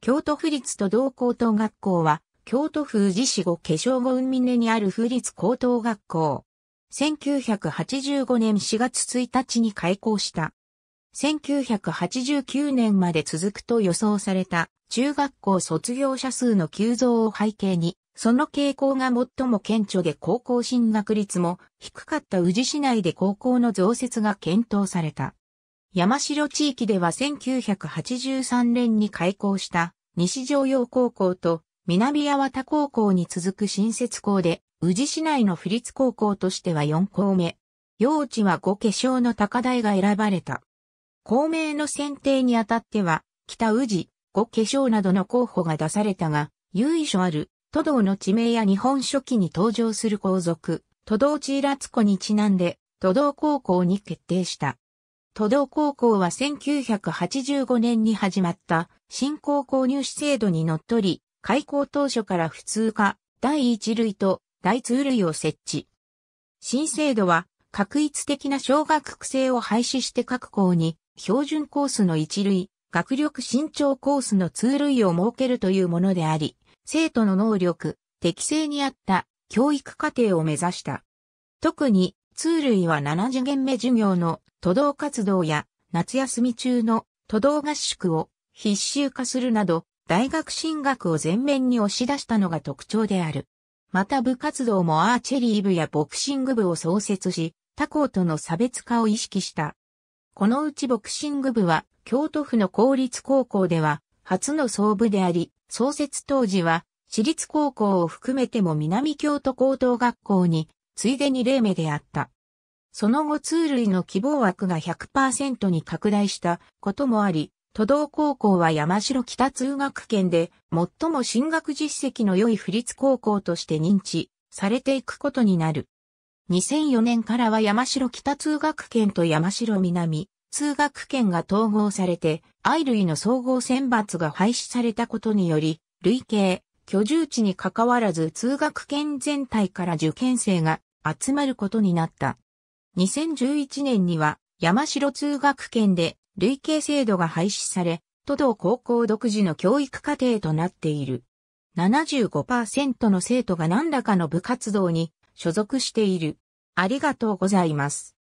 京都府立都道高等学校は、京都府宇治市後化粧後海根にある府立高等学校。1985年4月1日に開校した。1989年まで続くと予想された中学校卒業者数の急増を背景に、その傾向が最も顕著で高校進学率も低かった宇治市内で高校の増設が検討された。山城地域では1983年に開校した西城陽高校と南八幡高校に続く新設校で、宇治市内の府立高校としては4校目。用地は5化粧の高台が選ばれた。校名の選定にあたっては、北宇治、5化粧などの候補が出されたが、由緒ある、都道の地名や日本書紀に登場する皇族、都道地イラツにちなんで、都道高校に決定した。都道高校は1985年に始まった新高校入試制度にのっとり、開校当初から普通科、第一類と第通類を設置。新制度は、確一的な小学区制を廃止して各校に、標準コースの一類、学力伸長コースの通類を設けるというものであり、生徒の能力、適性に合った教育課程を目指した。特に通類は7次元目授業の都道活動や夏休み中の都道合宿を必修化するなど大学進学を前面に押し出したのが特徴である。また部活動もアーチェリー部やボクシング部を創設し、他校との差別化を意識した。このうちボクシング部は京都府の公立高校では初の総部であり、創設当時は私立高校を含めても南京都高等学校についでに例名であった。その後通類の希望枠が100%に拡大したこともあり、都道高校は山城北通学圏で最も進学実績の良い府立高校として認知されていくことになる。2004年からは山城北通学圏と山城南通学圏が統合されて、愛類の総合選抜が廃止されたことにより、累計、居住地に関わらず通学圏全体から受験生が集まることになった。2011年には山城通学圏で累計制度が廃止され、都道高校独自の教育課程となっている。75%の生徒が何らかの部活動に所属している。ありがとうございます。